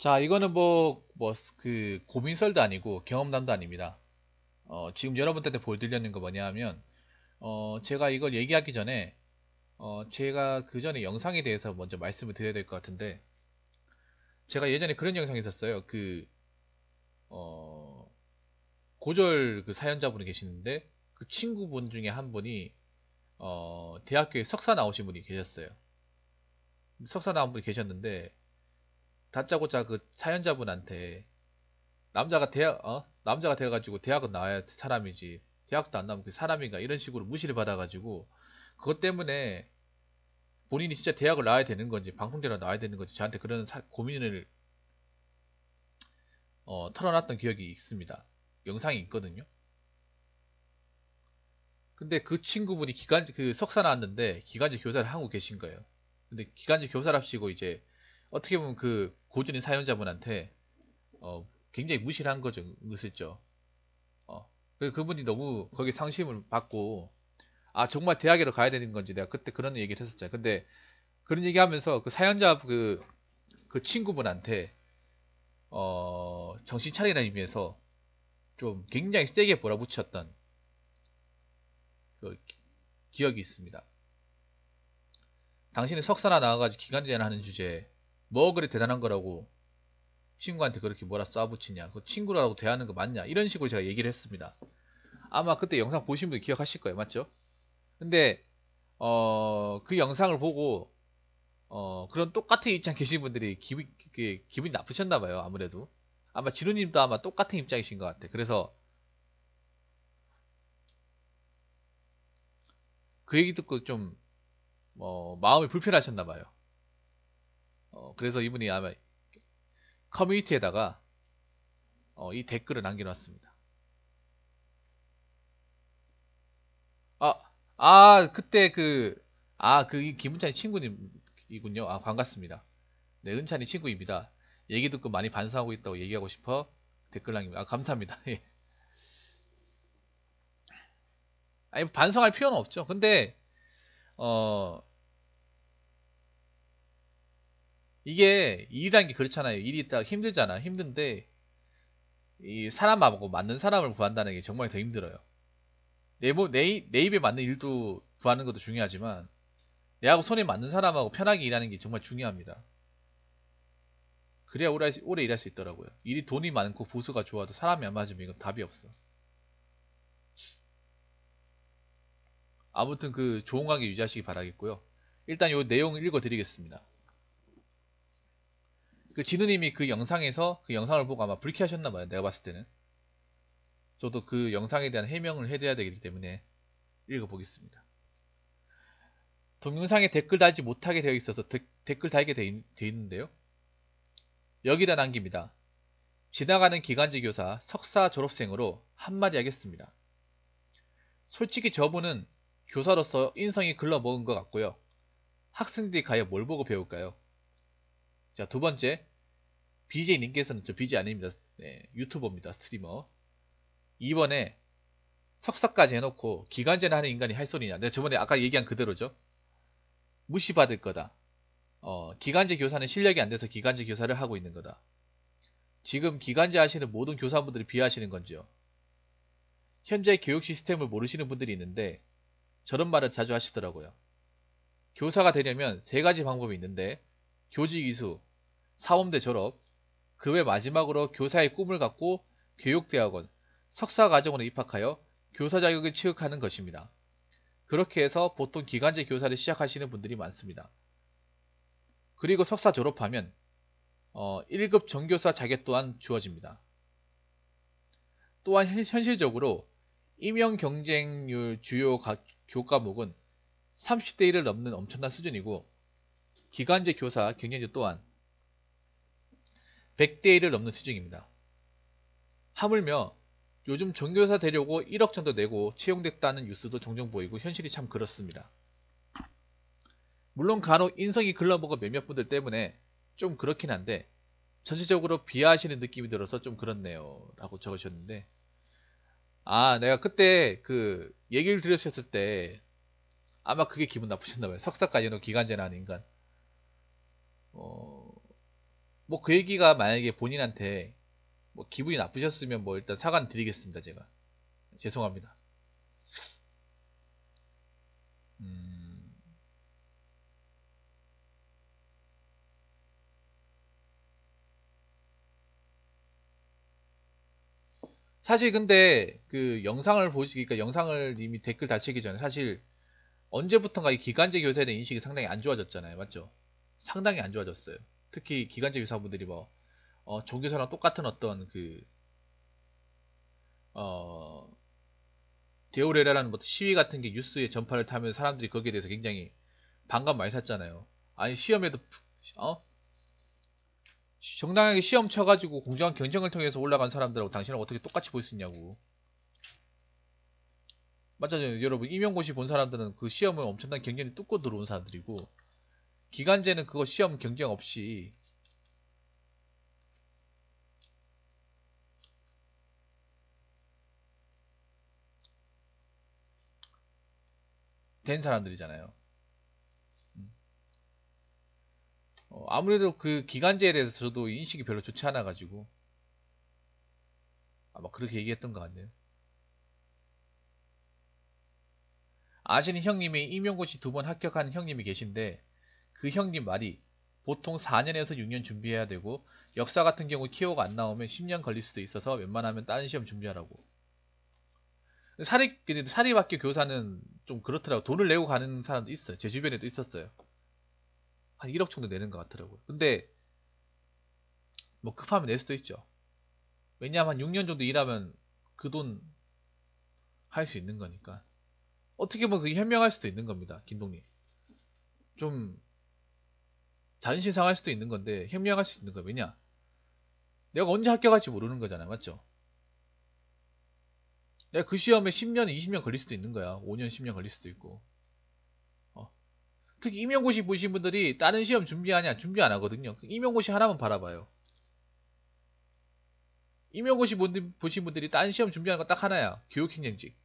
자, 이거는 뭐, 뭐, 그, 고민설도 아니고 경험담도 아닙니다. 어, 지금 여러분들한테 보여드리려는 거 뭐냐 하면, 어, 제가 이걸 얘기하기 전에, 어, 제가 그 전에 영상에 대해서 먼저 말씀을 드려야 될 것 같은데, 제가 예전에 그런 영상이 있었어요. 그, 어, 고졸 그 사연자분이 계시는데, 그 친구분 중에 한 분이, 어, 대학교에 석사 나오신 분이 계셨어요. 석사 나온 분이 계셨는데, 다짜고짜 그 사연자분한테 남자가 대학 어 남자가 돼가지고 대학은 나와야 사람이지 대학도 안 나면 그 사람인가 이런 식으로 무시를 받아가지고 그것 때문에 본인이 진짜 대학을 나와야 되는 건지 방송대로 나와야 되는 건지 저한테 그런 사, 고민을 어, 털어놨던 기억이 있습니다. 영상이 있거든요. 근데 그 친구분이 기간제그 석사 나왔는데 기간제 교사를 하고 계신 거예요. 근데 기간제 교사랍시고 이제 어떻게 보면 그 고전의 사연자분한테 어, 굉장히 무시한 거죠. 그랬죠. 어, 그분이 너무 거기 상심을 받고 아 정말 대학에로 가야 되는 건지 내가 그때 그런 얘기를 했었잖아요. 근데 그런 얘기하면서 그 사연자 그, 그 친구분한테 어, 정신 차리라는 의미에서 좀 굉장히 세게 몰아붙였던 그 기억이 있습니다. 당신이 석사나 나와가지고 기간제한 하는 주제에 뭐 그리 대단한 거라고 친구한테 그렇게 뭐라 쏴붙이냐 그 친구라고 대하는 거 맞냐 이런 식으로 제가 얘기를 했습니다 아마 그때 영상 보신 분 기억하실 거예요 맞죠 근데 어, 그 영상을 보고 어, 그런 똑같은 입장 계신 분들이 기분 그 기분이 나쁘셨나 봐요 아무래도 아마 지루님도 아마 똑같은 입장이신 것 같아 그래서 그 얘기 듣고 좀 어, 마음이 불편하셨나 봐요 어, 그래서 이분이 아마 커뮤니티에다가 어, 이 댓글을 남겨놨습니다. 아, 아 그때 그, 아, 그 김은찬이 친구님이군요. 아, 반갑습니다. 네, 은찬이 친구입니다. 얘기 듣고 많이 반성하고 있다고 얘기하고 싶어 댓글 남깁니다. 아, 감사합니다. 예. 아니, 뭐 반성할 필요는 없죠. 근데, 어, 이게 일이란 게 그렇잖아요. 일이 딱 힘들잖아. 힘든데 이 사람하고 맞는 사람을 구한다는 게 정말 더 힘들어요. 내, 뭐, 내, 내 입에 맞는 일도 구하는 것도 중요하지만 내하고 손에 맞는 사람하고 편하게 일하는 게 정말 중요합니다. 그래야 오래, 오래 일할 수 있더라고요. 일이 돈이 많고 보수가 좋아도 사람이 안 맞으면 이건 답이 없어. 아무튼 그 좋은 관계 유지하시기 바라겠고요. 일단 요 내용 을 읽어드리겠습니다. 그 진우님이 그 영상에서 그 영상을 보고 아마 불쾌하셨나 봐요. 내가 봤을 때는. 저도 그 영상에 대한 해명을 해드려야 되기 때문에 읽어보겠습니다. 동영상에 댓글 달지 못하게 되어 있어서 데, 댓글 달게 돼, 있, 있는데요. 여기다 남깁니다. 지나가는 기간제 교사 석사 졸업생으로 한마디 하겠습니다. 솔직히 저분은 교사로서 인성이 글러먹은 것 같고요. 학생들이 과연 뭘 보고 배울까요? 자, 두 번째. BJ님께서는, 저 BJ 아닙니다. 네, 유튜버입니다. 스트리머. 이번에 석사까지 해놓고 기간제나 하는 인간이 할 소리냐. 내가 저번에 아까 얘기한 그대로죠. 무시받을 거다. 어, 기간제 교사는 실력이 안 돼서 기간제 교사를 하고 있는 거다. 지금 기간제 하시는 모든 교사분들이 비하하시는 건지요. 현재 교육 시스템을 모르시는 분들이 있는데 저런 말을 자주 하시더라고요. 교사가 되려면 세 가지 방법이 있는데 교직 이수, 사범대 졸업, 그 외 마지막으로 교사의 꿈을 갖고 교육대학원, 석사과정으로 입학하여 교사 자격을 취득하는 것입니다. 그렇게 해서 보통 기간제 교사를 시작하시는 분들이 많습니다. 그리고 석사 졸업하면 어, 1급 정교사 자격 또한 주어집니다. 또한 현실적으로 임용 경쟁률 주요 가, 교과목은 30대 1을 넘는 엄청난 수준이고 기간제 교사 경영자 또한 100대 1을 넘는 수준입니다. 하물며 요즘 전교사 되려고 1억 정도 내고 채용됐다는 뉴스도 종종 보이고 현실이 참 그렇습니다. 물론 간혹 인성이 글러먹은 몇몇 분들 때문에 좀 그렇긴 한데 전체적으로 비하하시는 느낌이 들어서 좀 그렇네요 라고 적으셨는데 아 내가 그때 그 얘기를 들으셨을때 아마 그게 기분 나쁘셨나봐요 석사까지는 기간제는 아닌 간 어, 뭐그 얘기가 만약에 본인한테 뭐 기분이 나쁘셨으면 뭐 일단 사과는 드리겠습니다 제가 죄송합니다 음. 사실 근데 그 영상을 보시니까 그러니까 영상을 이미 댓글 다치기 전에 사실 언제부턴가 이 기간제 교사에 대한 인식이 상당히 안 좋아졌잖아요 맞죠 상당히 안 좋아졌어요. 특히 기간제 유사분들이 뭐 어, 종교사랑 똑같은 어떤 그 어, 데오레라라는 뭐 시위 같은 게 뉴스에 전파를 타면 사람들이 거기에 대해서 굉장히 반감 많이 샀잖아요. 아니 시험에도 어? 정당하게 시험 쳐가지고 공정한 경쟁을 통해서 올라간 사람들하고 당신을 어떻게 똑같이 볼 수 있냐고. 맞아요, 여러분 임용고시 본 사람들은 그 시험을 엄청난 경쟁이 뚫고 들어온 사람들이고 기간제는 그거 시험 경쟁 없이 된 사람들이잖아요. 음. 어, 아무래도 그 기간제에 대해서 저도 인식이 별로 좋지 않아가지고 아마 그렇게 얘기했던 것 같네요. 아시는 형님이 임용고시 두 번 합격한 형님이 계신데 그 형님 말이 보통 4년에서 6년 준비해야 되고 역사 같은 경우 키워가 안 나오면 10년 걸릴 수도 있어서 웬만하면 다른 시험 준비하라고. 사립 사립학교 교사는 좀 그렇더라고. 돈을 내고 가는 사람도 있어요. 제 주변에도 있었어요. 한 1억 정도 내는 것 같더라고요. 근데 뭐 급하면 낼 수도 있죠. 왜냐하면 6년 정도 일하면 그 돈 할 수 있는 거니까. 어떻게 보면 그게 현명할 수도 있는 겁니다. 김동님. 좀 자존심 상할 수도 있는 건데 협력할 수 있는 거 왜냐? 내가 언제 합격할지 모르는 거잖아 맞죠? 내가 그 시험에 10년, 20년 걸릴 수도 있는 거야. 5년, 10년 걸릴 수도 있고. 어. 특히 임용고시 보신 분들이 다른 시험 준비하냐? 준비 안 하거든요. 임용고시 하나만 바라봐요. 임용고시 보신 분들이 다른 시험 준비하는 거 딱 하나야. 교육행정직.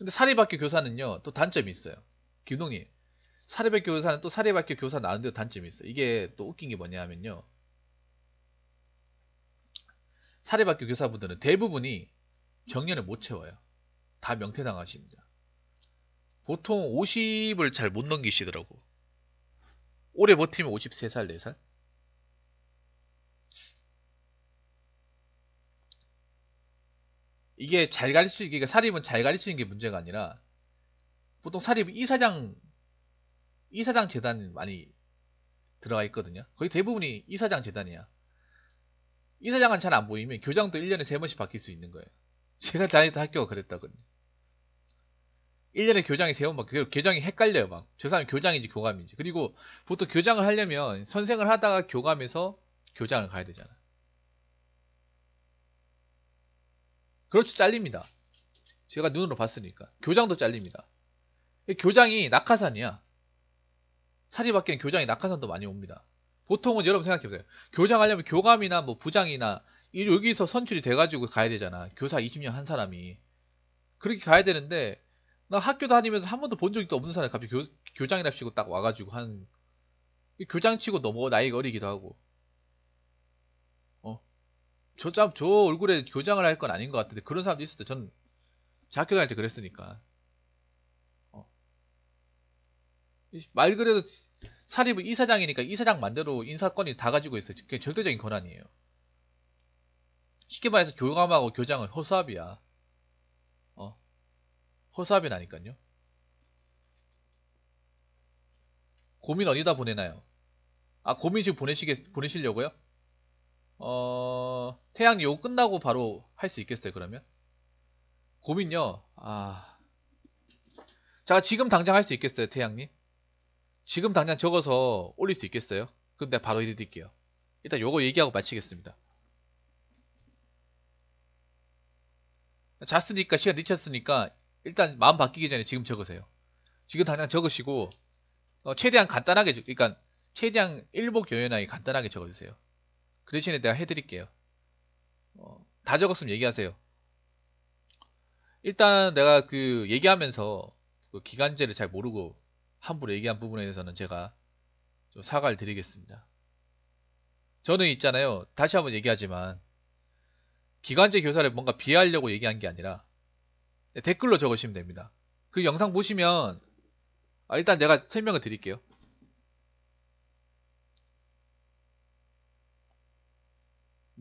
근데 사립학교 교사는요, 또 단점이 있어요. 규동이. 사립학교 교사는 또 사립학교 교사 나는데로 단점이 있어요. 이게 또 웃긴 게 뭐냐 하면요. 사립학교 교사분들은 대부분이 정년을 못 채워요. 다 명퇴당하십니다. 보통 50을 잘 못 넘기시더라고. 오래 버티면 53살, 4살? 이게 잘 가르치기, 그 그러니까 사립은 잘 가르치는 게 문제가 아니라 보통 사립 이사장 이사장 재단 많이 들어가 있거든요. 거의 대부분이 이사장 재단이야. 이사장은 잘 안 보이면 교장도 1년에 3번씩 바뀔 수 있는 거예요. 제가 다니던 학교가 그랬다거든요. 1년에 교장이 3번 바뀌고 교장이 헷갈려요. 막. 저 사람이 교장인지 교감인지. 그리고 보통 교장을 하려면 선생을 하다가 교감해서 교장을 가야 되잖아. 그렇죠. 잘립니다. 제가 눈으로 봤으니까. 교장도 잘립니다. 교장이 낙하산이야. 사리 밖엔 교장이 낙하산도 많이 옵니다. 보통은 여러분 생각해보세요. 교장 하려면 교감이나 뭐 부장이나 여기서 선출이 돼가지고 가야 되잖아. 교사 20년 한 사람이. 그렇게 가야 되는데 나 학교 다니면서 한 번도 본 적이 없는 사람이 갑자기 교, 교장이랍시고 딱 와가지고 한 교장치고 넘어 나이가 어리기도 하고 저, 저, 얼굴에 교장을 할 건 아닌 것 같은데 그런 사람도 있었어요. 전 대학교 다닐 때 그랬으니까. 어. 말 그대로 사립은 이사장이니까 이사장 만대로 인사권이 다 가지고 있어요. 그게 절대적인 권한이에요. 쉽게 말해서 교감하고 교장은 허수아비야. 어. 허수아비 나니까요. 고민 어디다 보내나요? 아, 고민 지금 보내시겠, 보내시려고요? 어, 태양 이요 끝나고 바로 할 수 있겠어요 그러면? 고민요 아... 자 지금 당장 할 수 있겠어요 태양님? 지금 당장 적어서 올릴 수 있겠어요? 근데 바로 해드릴게요 일단 요거 얘기하고 마치겠습니다 잤으니까 시간 늦췄으니까 일단 마음 바뀌기 전에 지금 적으세요 지금 당장 적으시고 어, 최대한 간단하게 그러니까 최대한 일목요연하게 간단하게 적어주세요 그 대신에 내가 해드릴게요 어, 다 적었으면 얘기하세요. 일단 내가 그 얘기하면서 그 기간제를 잘 모르고 함부로 얘기한 부분에 대해서는 제가 좀 사과를 드리겠습니다. 저는 있잖아요. 다시 한번 얘기하지만 기간제 교사를 뭔가 비하하려고 얘기한 게 아니라 댓글로 적으시면 됩니다. 그 영상 보시면 아, 일단 내가 설명을 드릴게요.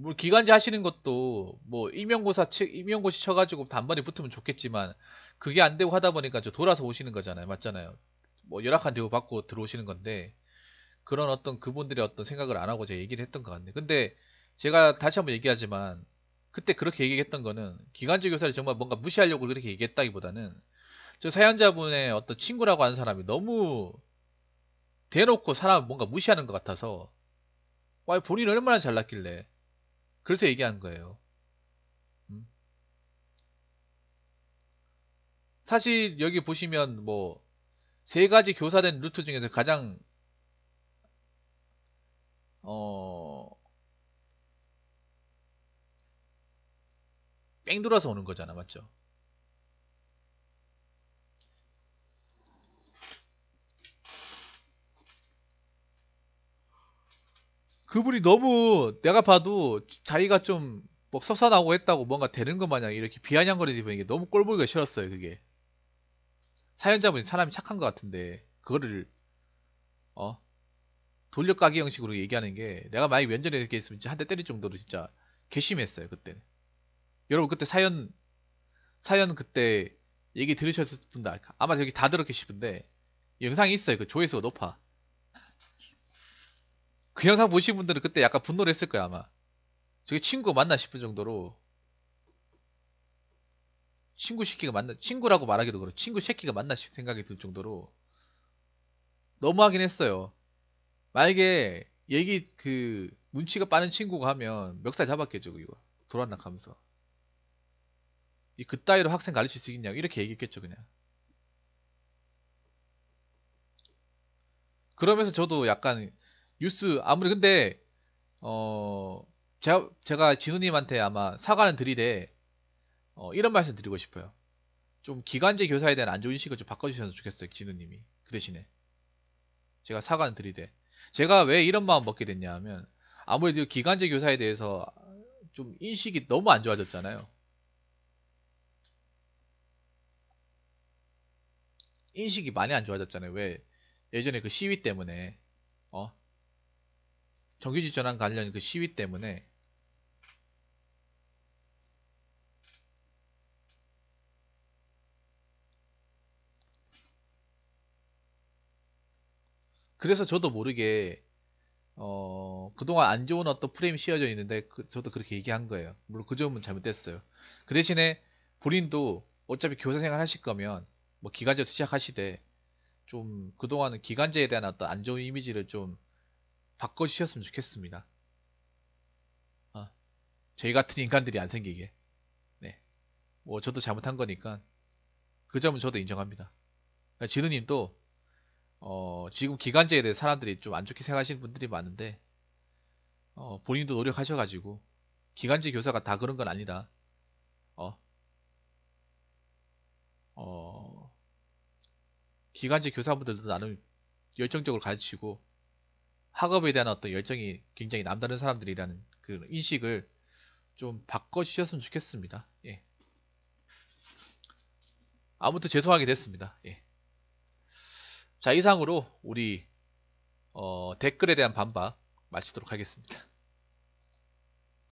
뭐 기간제 하시는 것도 뭐 임용고사 임용고시 쳐가지고 단번에 붙으면 좋겠지만 그게 안 되고 하다 보니까 저 돌아서 오시는 거잖아요, 맞잖아요. 뭐 열악한 대우 받고 들어오시는 건데 그런 어떤 그분들의 어떤 생각을 안 하고 제가 얘기를 했던 것 같네. 근데 제가 다시 한번 얘기하지만 그때 그렇게 얘기했던 거는 기간제 교사를 정말 뭔가 무시하려고 그렇게 얘기했다기보다는 저 사연자분의 어떤 친구라고 하는 사람이 너무 대놓고 사람 을 뭔가 무시하는 것 같아서 와 본인 얼마나 잘났길래 그래서 얘기한 거예요. 음. 사실 여기 보시면 뭐 세 가지 교사된 루트 중에서 가장 어 뺑돌아서 오는 거잖아 맞죠? 그분이 너무 내가 봐도 자기가 좀뭐 섭섭하고 했다고 뭔가 되는 것 마냥 이렇게 비아냥거리지보니기 너무 꼴보기가 싫었어요 그게 사연자분이 사람이 착한 것 같은데 그거를 어돌려까기 형식으로 얘기하는 게 내가 만약에 면전에 이렇게 있으면 한대 때릴 정도로 진짜 괘씸했어요 그때는 여러분 그때 사연 사연 그때 얘기 들으셨을 분다 아마 여기 다 들었기 싶은데 영상이 있어요 그 조회수가 높아 그 영상 보신 분들은 그때 약간 분노를 했을 거야 아마 저게 친구 맞나 싶은 정도로 친구 새끼가 맞나 친구라고 말하기도 그렇고 친구 새끼가 맞나 싶은 생각이 들 정도로 너무하긴 했어요 만약에 얘기 그 눈치가 빠른 친구가 하면 멱살 잡았겠죠 이거 돌아나가면서이 그따위로 학생 가르칠 수 있냐고 이렇게 얘기했겠죠 그냥 그러면서 저도 약간 뉴스 아무리 근데 어 제가 제가 진우님한테 아마 사과는 드리되 어, 이런 말씀 드리고 싶어요. 좀 기간제 교사에 대한 안 좋은 인식을 좀바꿔주셔서 좋겠어요, 진우님이. 그 대신에 제가 사과는 드리되 제가 왜 이런 마음 먹게 됐냐 하면 아무래도 기간제 교사에 대해서 좀 인식이 너무 안 좋아졌잖아요. 인식이 많이 안 좋아졌잖아요. 왜 예전에 그 시위 때문에 정규직 전환 관련 그 시위 때문에 그래서 저도 모르게 어 그동안 안 좋은 어떤 프레임 이씌어져 있는데 그, 저도 그렇게 얘기한 거예요. 물론 그 점은 잘못됐어요. 그 대신에 본인도 어차피 교사 생활 하실 거면 뭐 기간제부터 시작하시되 좀 그동안은 기간제에 대한 어떤 안 좋은 이미지를 좀 바꿔주셨으면 좋겠습니다. 아, 저희 같은 인간들이 안 생기게. 네. 뭐 저도 잘못한 거니까 그 점은 저도 인정합니다. 진우님도 어, 지금 기간제에 대해 사람들이 좀 안 좋게 생각하시는 분들이 많은데 어, 본인도 노력하셔가지고 기간제 교사가 다 그런 건 아니다. 어, 어, 기간제 교사분들도 나름 열정적으로 가르치고 학업에 대한 어떤 열정이 굉장히 남다른 사람들이라는 그 인식을 좀 바꿔주셨으면 좋겠습니다. 예. 아무튼 죄송하게 됐습니다. 예. 자 이상으로 우리 어, 댓글에 대한 반박 마치도록 하겠습니다.